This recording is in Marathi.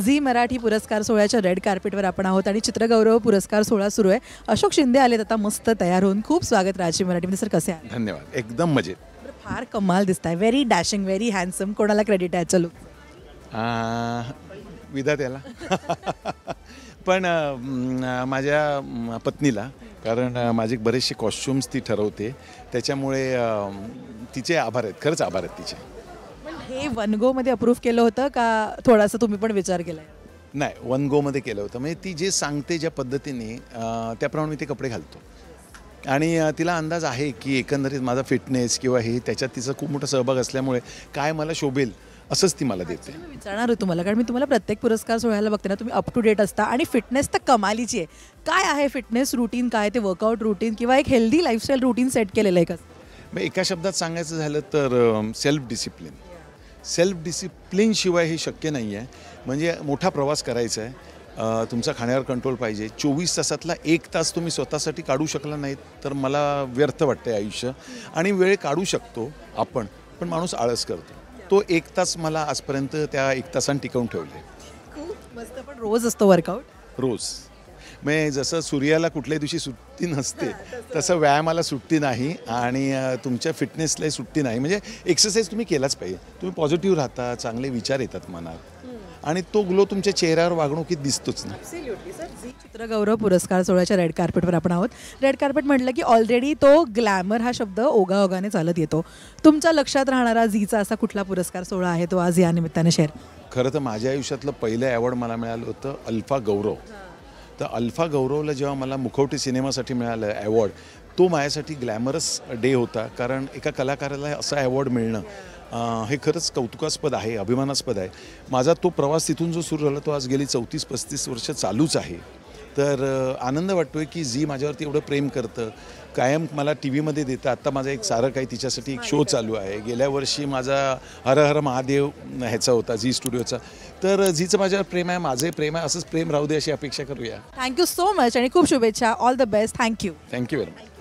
झी मराठी पुरस्कार सोहळ्याच्या रेड कार्पेटवर आपण आहोत आणि चित्रगौरव पुरस्कार सोहळा सुरू आहे अशोक शिंदे आलेत आता मस्त तयार होऊन खूप स्वागत राजी मराठी सर कसे आहे धन्यवाद एकदम मजेत फार कमाल दिसत आहे व्हेरी डॅशिंग व्हेरी हँडसम कोणाला क्रेडिट आहे चलो त्याला पण माझ्या पत्नीला कारण माझी माझे बरेचसे कॉस्ट्युम्स ती ठरवते त्याच्यामुळे तिचे आभार आहेत खरंच आभार आहेत तिचे हे वन गो मध्ये अप्रूव्ह केलं होतं का थोडासा तुम्ही पण विचार केलाय नाही वन मध्ये केलं होतं म्हणजे ती जे सांगते ज्या पद्धतीने त्याप्रमाणे मी ते कपडे घालतो आणि तिला अंदाज आहे की एकंदरीत माझा फिटनेस किंवा हे त्याच्यात तिचा खूप मोठा सहभाग असल्यामुळे काय मला शोभेल असंच ती मला देते मी विचारणार आहे तुम्हाला कारण मी तुम्हाला प्रत्येक पुरस्कार सोहळ्याला बघते ना तुम्ही अप टू डेट असता आणि फिटनेस तर कमालीची आहे काय आहे फिटनेस रुटीन काय ते वर्कआउट रुटीन किंवा एक हेल्दी लाईफस्टाईल रुटीन सेट केलेलं आहे का एका शब्दात सांगायचं झालं तर सेल्फ डिसिप्लिन सेल्फ डिसिप्लिनशिवाय हे शक्य नाही आहे म्हणजे मोठा प्रवास करायचा आहे तुमचा खाण्यावर कंट्रोल पाहिजे चोवीस तासातला एक तास तुम्ही स्वतःसाठी काढू शकला नाहीत तर मला व्यर्थ वाटतं आयुष्य आणि वेळ काढू शकतो आपण पण माणूस आळस करतो तो एक तास मला आजपर्यंत त्या एक तासान टिकवून ठेवले खूप मस्त पण रोज असतो वर्कआउट रोज म्हणजे जसं सूर्याला कुठल्याही दिवशी सुट्टी नसते तसं व्यायामाला सुट्टी नाही आणि तुमच्या फिटनेसलाही सुट्टी नाही म्हणजे एक्सरसाइज तुम्ही केलाच पाहिजे तुम्ही पॉझिटिव्ह राहता चांगले विचार येतात मनात आणि तो ग्लो तुमच्या चेहऱ्यावर वागणुकीत दिसतोच नाही गौरव पुरस्कार सोहळ्याच्या रेड कार्पेटवर आपण आहोत रेड कार्पेट म्हटलं की ऑलरेडी तो ग्लॅमर हा शब्द ओगाओगाने चालत येतो तुमच्या लक्षात राहणारा झीचा असा कुठला पुरस्कार सोहळा आहे तो आज या निमित्ताने शेअर खरं तर माझ्या आयुष्यातलं पहिलं अवॉर्ड मला मिळालं होतं अल्फा गौरव तर अल्फा गौरवला जेव्हा मला मुखवटी सिनेमासाठी मिळालं अवॉर्ड तो माझ्यासाठी ग्लॅमरस डे होता कारण एका कलाकाराला असा अवॉर्ड मिळणं हे खरंच कौतुकास्पद आहे अभिमानास्पद आहे माझा तो प्रवास तिथून जो सुरू झाला तो आज गेली चौतीस पस्तीस वर्ष चालूच आहे तर आनंद वाटतो आहे की झी माझ्यावरती एवढं प्रेम करतं कायम मला टी व्हीमध्ये देतं आत्ता माझा एक सारं काही तिच्यासाठी एक शो चालू आहे गेल्या वर्षी माझा हर हर महादेव ह्याचा होता झी स्टुडिओचा तर झीचं माझ्यावर प्रेम आहे माझे प्रेम आहे असंच प्रेम राहू दे अशी अपेक्षा करूया थँक्यू सो मच आणि खूप शुभेच्छा all the best thank you thank you very much